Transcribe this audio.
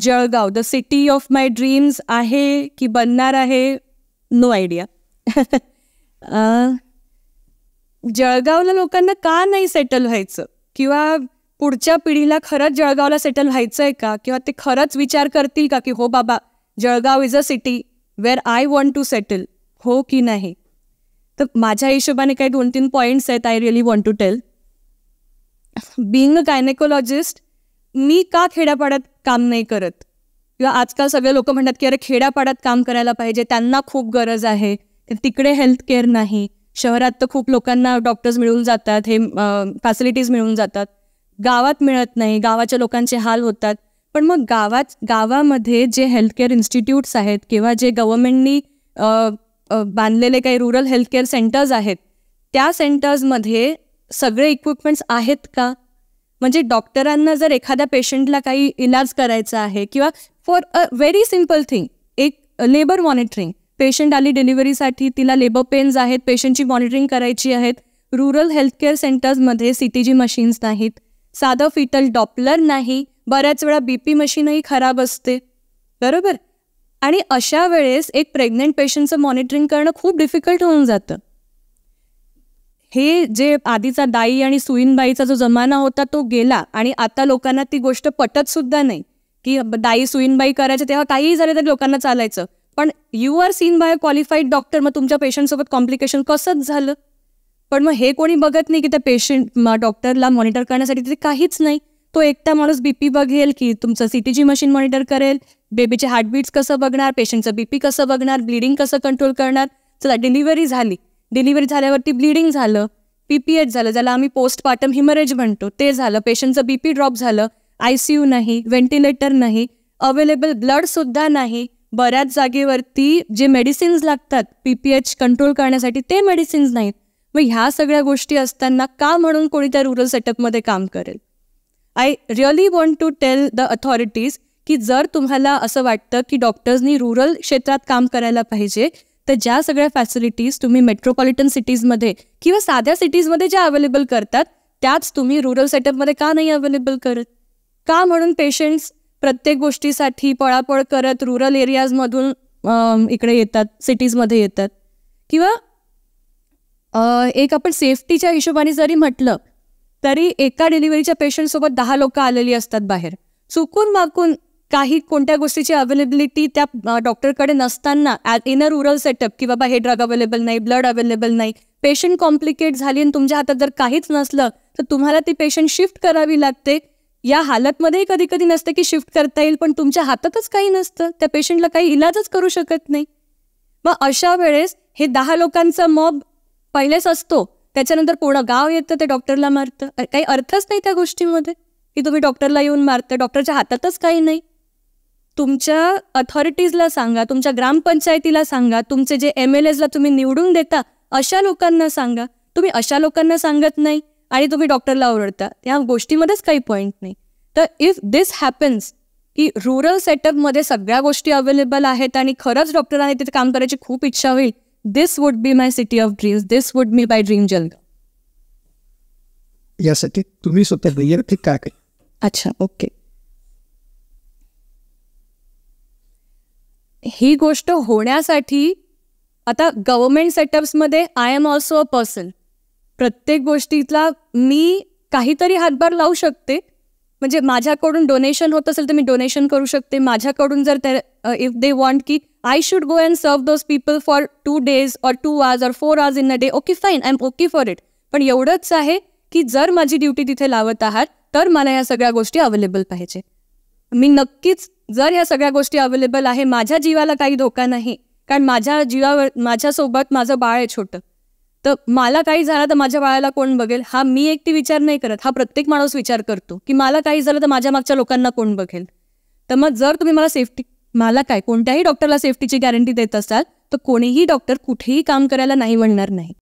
Jalgaon the city of my dreams आहे की बनणार आहे नो आयडिया जळगावला लोकांना का नाही सेटल व्हायचं किंवा पुढच्या पिढीला खरंच जळगावला सेटल व्हायचं आहे का किंवा ते खरंच विचार करतील का की हो बाबा Jalgaon is a city where I want to settle हो की नाही तर माझ्या हिशोबाने काही दोन तीन पॉईंट्स आहेत I really want to tell being a gynaecologist मी का खेड्यापाड्यात काम नाही करत किंवा आजकाल सगळे लोक म्हणतात की अरे खेड्यापाड्यात काम करायला पाहिजे त्यांना खूप गरज आहे तिकडे हेल्थ केअर नाही शहरात तर खूप लोकांना डॉक्टर्स मिळून जातात हे फॅसिलिटीज मिळून जातात गावात मिळत नाही गावाच्या लोकांचे हाल होतात पण मग गावात गावामध्ये जे हेल्थकेअर इन्स्टिट्यूट्स आहेत किंवा जे गव्हर्मेंटनी बांधलेले काही रुरल हेल्थकेअर सेंटर्स आहेत त्या सेंटर्समध्ये सगळे इक्विपमेंट्स आहेत का म्हणजे डॉक्टरांना जर एखाद्या पेशंटला काही इलाज करायचा आहे किंवा for a very simple thing एक लेबर मॉनिटरिंग पेशंट आली डिलिव्हरीसाठी तिला लेबर पेन्स आहेत पेशंटची मॉनिटरिंग करायची आहेत रुरल हेल्थकेअर सेंटर्समध्ये सी टी जी मशीन्स नाहीत साधं फिटल डॉपलर नाही बऱ्याच वेळा बी पी मशीनही खराब असते बरोबर आणि अशा वेळेस एक प्रेग्नेंट पेशंटचं मॉनिटरिंग करणं खूप डिफिकल्ट होऊन जातं हे जे आधीचा दाई आणि सुईनबाईचा जो जमाना होता तो गेला आणि आता लोकांना ती गोष्ट पटत सुद्धा नाही की दाई सुईनबाई करायचं तेव्हा काहीही झालं तरी लोकांना चालायचं पण you are seen by qualified doctor मग तुमच्या पेशंटसोबत कॉम्प्लिकेशन कसंच झालं पण मग हे कोणी बघत नाही की त्या पेशंट डॉक्टरला मॉनिटर करण्यासाठी तिथे काहीच नाही तो एकटा माणूस बीपी बघेल की तुमचं सीटीजी मशीन मॉनिटर करेल बेबीचे हार्टबीट्स कसं बघणार पेशंटचं बीपी कसं बघणार ब्लिडिंग कसं कंट्रोल करणार चला डिलिव्हरी झाली डिलिव्हरी झाल्यावरती ब्लिडिंग झालं पीपीएच झालं ज्याला आम्ही पोस्टपार्टम हिमरेज म्हणतो ते झालं पेशंटचं बीपी ड्रॉप झालं आय सी यू नाही व्हेंटिलेटर नाही अवेलेबल ब्लडसुद्धा नाही बऱ्याच जागेवरती जे मेडिसिन्स लागतात पीपीएच कंट्रोल करण्यासाठी ते मेडिसिन्स नाहीत मग ह्या सगळ्या गोष्टी असताना का म्हणून कोणी त्या रुरल सेटअपमध्ये काम करेल I really want to tell the authorities की जर तुम्हाला असं वाटतं की डॉक्टर्सनी रुरल क्षेत्रात काम करायला पाहिजे तर ज्या सगळ्या फॅसिलिटीज तुम्ही मेट्रोपॉलिटन सिटीजमध्ये किंवा साध्या सिटीजमध्ये ज्या अवेलेबल करतात त्याच तुम्ही रुरल सेटअपमध्ये का नाही अवेलेबल करत का म्हणून पेशंट्स प्रत्येक गोष्टीसाठी पळापळ करत रुरल एरियाजमधून इकडे येतात सिटीजमध्ये येतात किंवा एक आपण सेफ्टीच्या हिशोबाने जरी म्हटलं तरी एका डिलिव्हरीच्या पेशंटसोबत दहा लोक आलेली असतात बाहेर चुकून माकून काही कोणत्या गोष्टीची अवेलेबिलिटी त्या डॉक्टरकडे नसताना इन अ रुरल सेटअप की बाबा हे ड्रग अवेलेबल नाही ब्लड अवेलेबल नाही पेशंट कॉम्प्लिकेट झाली आणि तुमच्या हातात जर काहीच नसलं तर तुम्हाला ती पेशंट शिफ्ट करावी लागते या हालतमध्येही कधी कधी नसते की शिफ्ट करता येईल पण तुमच्या हातातच काही नसतं त्या पेशंटला काही इलाजच करू शकत नाही मग अशा वेळेस हे दहा लोकांचा मॉब पहिलेच असतो त्याच्यानंतर पूर्ण गाव येतं ते डॉक्टरला मारतं काही अर्थच नाही त्या गोष्टीमध्ये की तुम्ही डॉक्टरला येऊन मारता डॉक्टरच्या हातातच काही नाही तुमच्या अथॉरिटीजला सांगा तुमच्या ग्रामपंचायतीला सांगा तुमचे जे एम एल एजला तुम्ही निवडून देता अशा लोकांना सांगा तुम्ही अशा लोकांना सांगत नाही आणि तुम्ही डॉक्टरला ओरडता या गोष्टीमध्येच काही पॉईंट नाही तर इफ दिस हॅपन्स की रुरल सेटअपमध्ये सगळ्या गोष्टी अवेलेबल आहेत आणि खरंच डॉक्टरांनी तिथे काम करायची खूप इच्छा होईल this would be my city of dreams this would be my dream Jalgaon यासाठी तुम्ही स्वतः अच्छा ओके ही गोष्ट होण्यासाठी आता गव्हर्मेंट सेटअप्समध्ये I am also a person प्रत्येक गोष्टीतला मी काहीतरी हातभार लावू शकते म्हणजे माझ्याकडून डोनेशन होत असेल तर मी डोनेशन करू शकते माझ्याकडून जर इफ दे वॉन्ट की आय शुड गो अँड सर्व those people for two days or two hours or four hours in a day okay fine I am okay for it पण एवढंच आहे की जर माझी ड्युटी तिथे लावत आहात तर मला या सगळ्या गोष्टी अवेलेबल पाहिजे मी नक्कीच जर या सगळ्या गोष्टी अवेलेबल आहे माझ्या जीवाला काही धोका नाही कारण माझ्या जीवावर माझ्यासोबत माझं बाळ आहे छोटं तर मला काही झालं तर माझ्या बाळाला कोण बघेल हा मी एकटी विचार नाही करत हा प्रत्येक माणूस विचार करतो की मला काही झालं तर माझ्या मागच्या लोकांना कोण बघेल तर मग जर तुम्ही मला सेफ्टी मला काय कोणत्याही डॉक्टरला सेफ्टीची गॅरंटी देत असाल तर कोणीही डॉक्टर कुठेही काम करायला नाही म्हणणार नाही